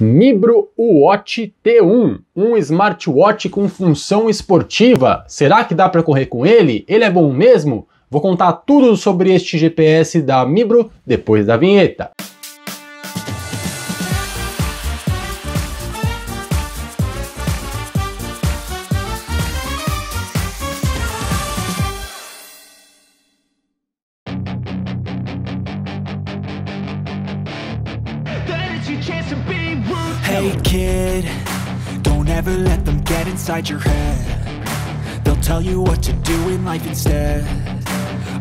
Mibro Watch T1, um smartwatch com função esportiva. Será que dá para correr com ele? Ele é bom mesmo? Vou contar tudo sobre este GPS da Mibro depois da vinheta. never let them get inside your head They'll tell you what to do in life instead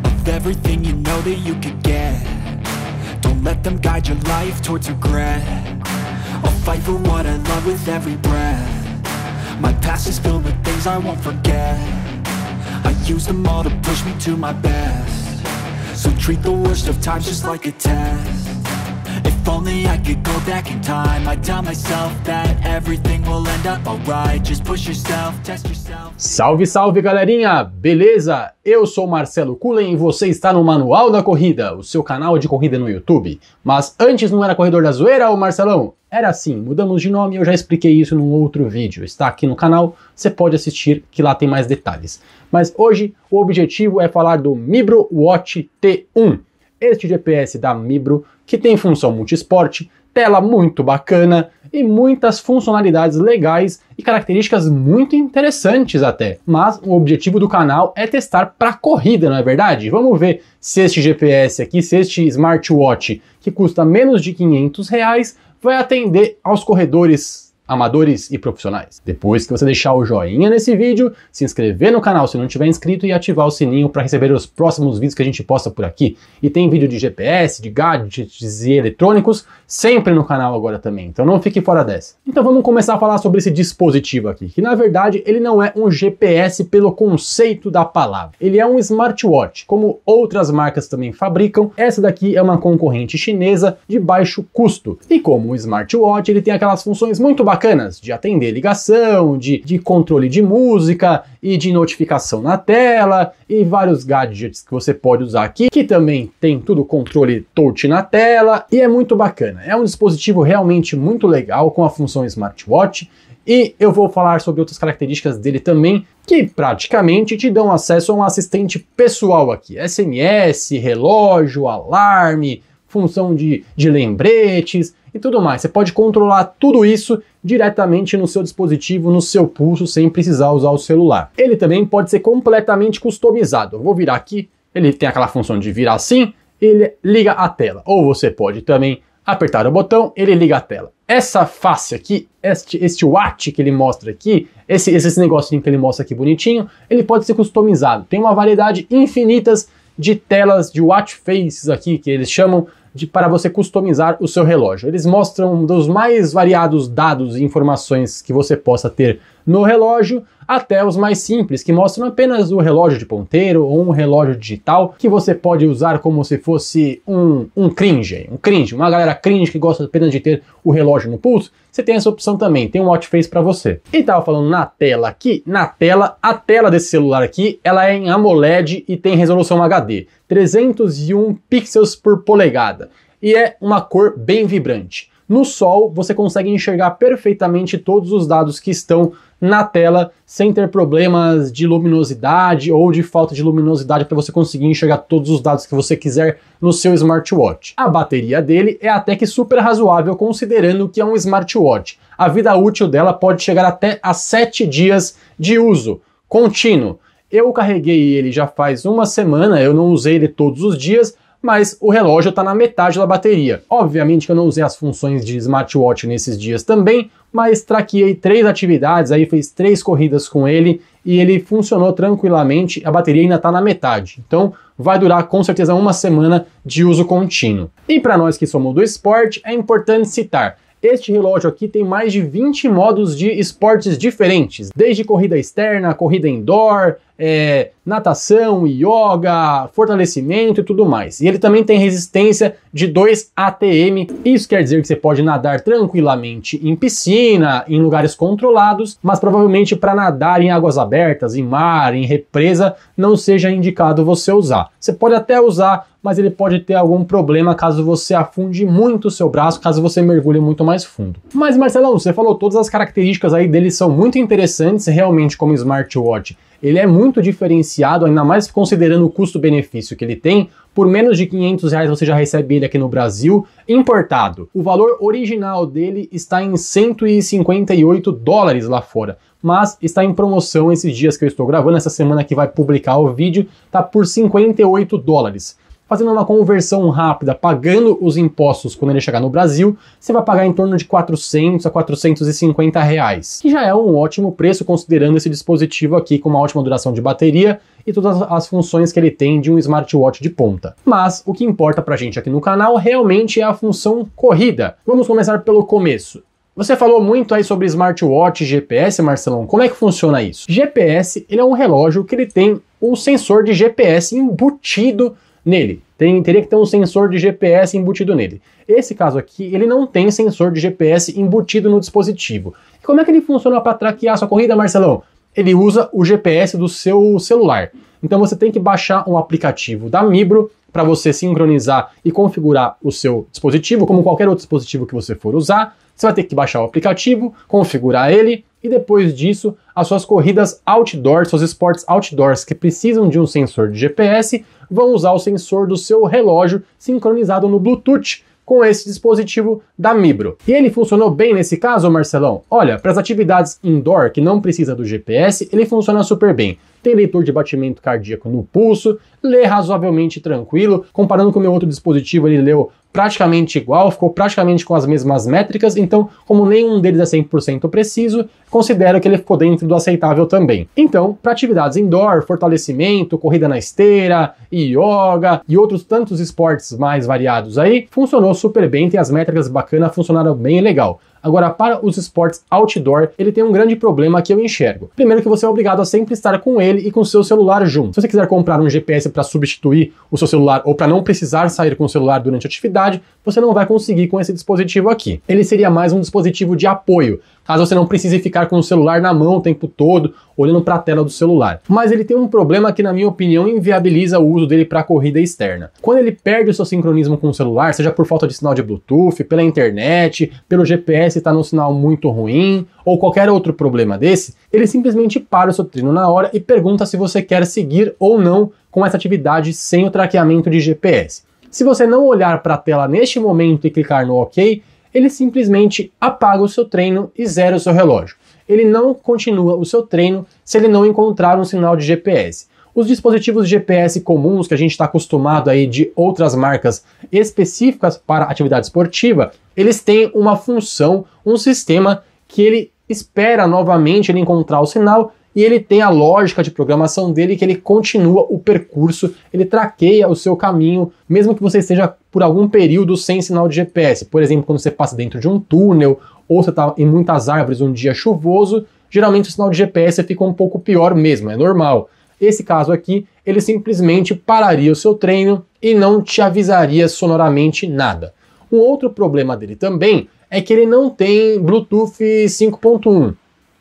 Of everything you know that you could get Don't let them guide your life towards regret I'll fight for what I love with every breath My past is filled with things I won't forget I use them all to push me to my best So treat the worst of times just like a test only I could go back in time I'd tell myself that everything will end up alright Just push yourself, test yourself Salve, salve galerinha! Beleza? Eu sou Marcelo Cullen e você está no Manual da Corrida, o seu canal de corrida no YouTube. Mas antes não era Corredor da Zoeira, ô Marcelão? Era assim, mudamos de nome, e eu já expliquei isso num outro vídeo. Está aqui no canal, você pode assistir que lá tem mais detalhes. Mas hoje o objetivo é falar do Mibro Watch T1. Este GPS da Mibro que tem função multisporte, tela muito bacana e muitas funcionalidades legais e características muito interessantes até. Mas o objetivo do canal é testar para corrida, não é verdade? Vamos ver se este GPS aqui, se este smartwatch que custa menos de 500 reais vai atender aos corredores amadores e profissionais. Depois que você deixar o joinha nesse vídeo, se inscrever no canal se não tiver inscrito e ativar o sininho para receber os próximos vídeos que a gente posta por aqui. E tem vídeo de GPS, de gadgets e eletrônicos sempre no canal agora também, então não fique fora dessa. Então vamos começar a falar sobre esse dispositivo aqui, que na verdade ele não é um GPS pelo conceito da palavra. Ele é um smartwatch, como outras marcas também fabricam. Essa daqui é uma concorrente chinesa de baixo custo. E como um smartwatch, ele tem aquelas funções muito bacanas bacanas de atender ligação, de, de controle de música e de notificação na tela e vários gadgets que você pode usar aqui, que também tem tudo controle touch na tela e é muito bacana. É um dispositivo realmente muito legal com a função smartwatch e eu vou falar sobre outras características dele também, que praticamente te dão acesso a um assistente pessoal aqui: SMS, relógio, alarme, função de, de lembretes e tudo mais. Você pode controlar tudo isso diretamente no seu dispositivo, no seu pulso, sem precisar usar o celular. Ele também pode ser completamente customizado. Eu vou virar aqui, ele tem aquela função de virar assim, ele liga a tela. Ou você pode também apertar o botão, ele liga a tela. Essa face aqui, este, este watch que ele mostra aqui, esse, esse negocinho que ele mostra aqui bonitinho, ele pode ser customizado. Tem uma variedade infinitas de telas de watch faces aqui, que eles chamam, de, para você customizar o seu relógio. Eles mostram um dos mais variados dados e informações que você possa ter no relógio, até os mais simples, que mostram apenas o relógio de ponteiro ou um relógio digital que você pode usar como se fosse um, um cringe, um cringe, uma galera cringe que gosta apenas de ter o relógio no pulso, você tem essa opção também, tem um watch face para você. E tava falando na tela aqui, na tela, a tela desse celular aqui, ela é em AMOLED e tem resolução HD, 301 pixels por polegada, e é uma cor bem vibrante. No sol, você consegue enxergar perfeitamente todos os dados que estão na tela sem ter problemas de luminosidade ou de falta de luminosidade para você conseguir enxergar todos os dados que você quiser no seu smartwatch. A bateria dele é até que super razoável considerando que é um smartwatch. A vida útil dela pode chegar até a 7 dias de uso contínuo. Eu carreguei ele já faz uma semana, eu não usei ele todos os dias, mas o relógio está na metade da bateria. Obviamente que eu não usei as funções de smartwatch nesses dias também, mas traqueei três atividades, aí fez três corridas com ele e ele funcionou tranquilamente, a bateria ainda está na metade. Então vai durar com certeza uma semana de uso contínuo. E para nós que somos do esporte, é importante citar este relógio aqui tem mais de 20 modos de esportes diferentes, desde corrida externa, corrida indoor, é, natação, yoga, fortalecimento e tudo mais. E ele também tem resistência de 2 ATM. Isso quer dizer que você pode nadar tranquilamente em piscina, em lugares controlados, mas provavelmente para nadar em águas abertas, em mar, em represa, não seja indicado você usar. Você pode até usar, mas ele pode ter algum problema caso você afunde muito o seu braço, caso você mergulhe muito mais fundo. Mas Marcelão, você falou todas as características aí dele são muito interessantes, realmente como smartwatch ele é muito diferenciado, ainda mais considerando o custo-benefício que ele tem. Por menos de 500 reais você já recebe ele aqui no Brasil, importado. O valor original dele está em 158 dólares lá fora, mas está em promoção esses dias que eu estou gravando. Essa semana que vai publicar o vídeo, tá por 58 dólares fazendo uma conversão rápida, pagando os impostos quando ele chegar no Brasil, você vai pagar em torno de 400 a 450 reais, que já é um ótimo preço considerando esse dispositivo aqui com uma ótima duração de bateria e todas as funções que ele tem de um smartwatch de ponta. Mas o que importa pra gente aqui no canal realmente é a função corrida. Vamos começar pelo começo. Você falou muito aí sobre smartwatch GPS, Marcelão. Como é que funciona isso? GPS, ele é um relógio que ele tem um sensor de GPS embutido nele. Tem, teria que ter um sensor de GPS embutido nele. Esse caso aqui, ele não tem sensor de GPS embutido no dispositivo. E como é que ele funciona para traquear a sua corrida, Marcelão? Ele usa o GPS do seu celular. Então você tem que baixar um aplicativo da Mibro para você sincronizar e configurar o seu dispositivo, como qualquer outro dispositivo que você for usar. Você vai ter que baixar o aplicativo, configurar ele e depois disso, as suas corridas outdoors, seus esportes outdoors que precisam de um sensor de GPS, vão usar o sensor do seu relógio sincronizado no Bluetooth com esse dispositivo da Mibro. E ele funcionou bem nesse caso, Marcelão? Olha, para as atividades indoor que não precisa do GPS, ele funciona super bem. Tem leitor de batimento cardíaco no pulso, lê razoavelmente tranquilo. Comparando com o meu outro dispositivo, ele leu praticamente igual, ficou praticamente com as mesmas métricas, então, como nenhum deles é 100% preciso, considero que ele ficou dentro do aceitável também. Então, para atividades indoor, fortalecimento, corrida na esteira, yoga e outros tantos esportes mais variados aí, funcionou super bem, tem as métricas bacanas, funcionaram bem legal. Agora, para os esportes outdoor, ele tem um grande problema que eu enxergo. Primeiro que você é obrigado a sempre estar com ele e com seu celular junto. Se você quiser comprar um GPS para substituir o seu celular ou para não precisar sair com o celular durante a atividade, você não vai conseguir com esse dispositivo aqui. Ele seria mais um dispositivo de apoio, caso você não precise ficar com o celular na mão o tempo todo, olhando para a tela do celular. Mas ele tem um problema que, na minha opinião, inviabiliza o uso dele para corrida externa. Quando ele perde o seu sincronismo com o celular, seja por falta de sinal de Bluetooth, pela internet, pelo GPS está num sinal muito ruim, ou qualquer outro problema desse, ele simplesmente para o seu treino na hora e pergunta se você quer seguir ou não com essa atividade sem o traqueamento de GPS. Se você não olhar para a tela neste momento e clicar no OK, ele simplesmente apaga o seu treino e zera o seu relógio. Ele não continua o seu treino se ele não encontrar um sinal de GPS. Os dispositivos GPS comuns que a gente está acostumado aí de outras marcas específicas para atividade esportiva, eles têm uma função, um sistema que ele espera novamente ele encontrar o sinal e ele tem a lógica de programação dele que ele continua o percurso, ele traqueia o seu caminho, mesmo que você esteja por algum período sem sinal de GPS. Por exemplo, quando você passa dentro de um túnel ou você está em muitas árvores um dia chuvoso, geralmente o sinal de GPS fica um pouco pior mesmo, é normal. Esse caso aqui, ele simplesmente pararia o seu treino e não te avisaria sonoramente nada. Um outro problema dele também é que ele não tem Bluetooth 5.1.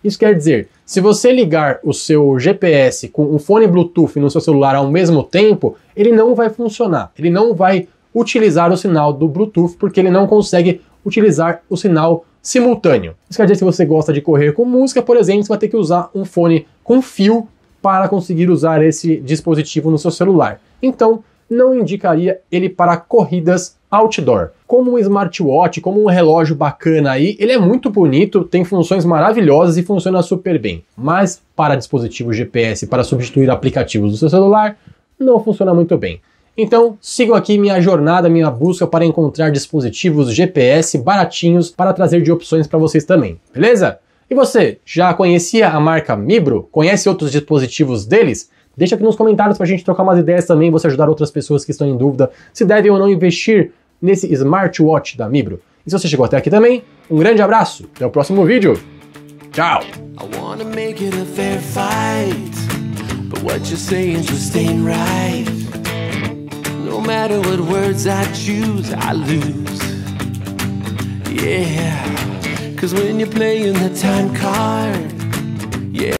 Isso quer dizer, se você ligar o seu GPS com um fone Bluetooth no seu celular ao mesmo tempo, ele não vai funcionar. Ele não vai utilizar o sinal do Bluetooth porque ele não consegue utilizar o sinal simultâneo. Isso quer dizer, se você gosta de correr com música, por exemplo, você vai ter que usar um fone com fio para conseguir usar esse dispositivo no seu celular. Então, não indicaria ele para corridas outdoor. Como um smartwatch, como um relógio bacana aí, ele é muito bonito, tem funções maravilhosas e funciona super bem. Mas para dispositivos GPS, para substituir aplicativos do seu celular, não funciona muito bem. Então, sigam aqui minha jornada, minha busca para encontrar dispositivos GPS baratinhos para trazer de opções para vocês também, beleza? E você, já conhecia a marca Mibro? Conhece outros dispositivos deles? Deixa aqui nos comentários para a gente trocar umas ideias também, você ajudar outras pessoas que estão em dúvida se devem ou não investir nesse smartwatch da Mibro. E se você chegou até aqui também, um grande abraço, até o próximo vídeo. Tchau! No matter what words I choose, I lose. Yeah, cause when you're playing the time card.